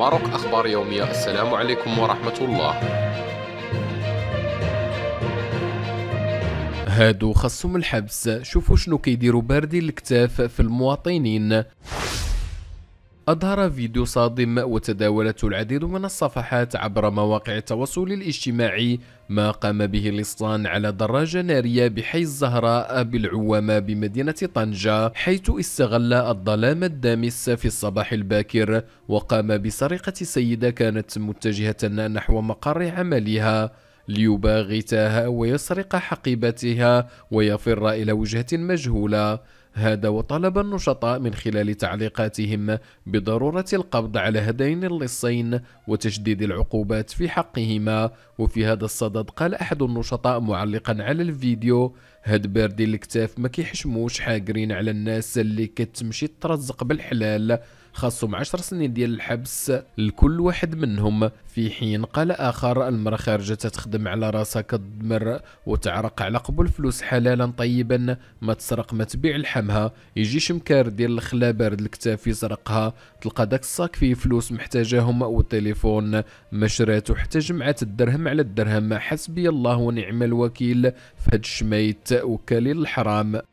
ماروك أخبار يومية السلام عليكم ورحمة الله هادو خصهم الحبس شوفوا شنو كيديروا باردي الكتاف في المواطنين أظهر فيديو صادم وتداولته العديد من الصفحات عبر مواقع التواصل الاجتماعي ما قام به الإسطان على دراجة نارية بحي الزهراء بالعوامة بمدينة طنجة حيث استغل الظلام الدامس في الصباح الباكر وقام بسرقة سيدة كانت متجهة نحو مقر عملها ليباغتها ويسرق حقيبتها ويفر إلى وجهة مجهولة هذا وطلب النشطاء من خلال تعليقاتهم بضرورة القبض على هذين اللصين وتشديد العقوبات في حقهما وفي هذا الصدد قال أحد النشطاء معلقا على الفيديو هاد باردين الكتاف ما كيحشموش حاقرين على الناس اللي كتمشي ترزق بالحلال خاصهم 10 سنين ديال الحبس لكل واحد منهم في حين قال آخر المرأة خارجة تخدم على راسها كدمر وتعرق على قبول فلوس حلالا طيبا ما تسرق ما تبيع لحمها يجي شمكار ديال الخلا بارد الكتاف يسرقها تلقى داك الصاك فيه فلوس محتاجاهم والتليفون ما شراتو حتى جمعات الدرهم على الدرهم حسبي الله ونعم الوكيل فهاد الشميت وكالي الحرام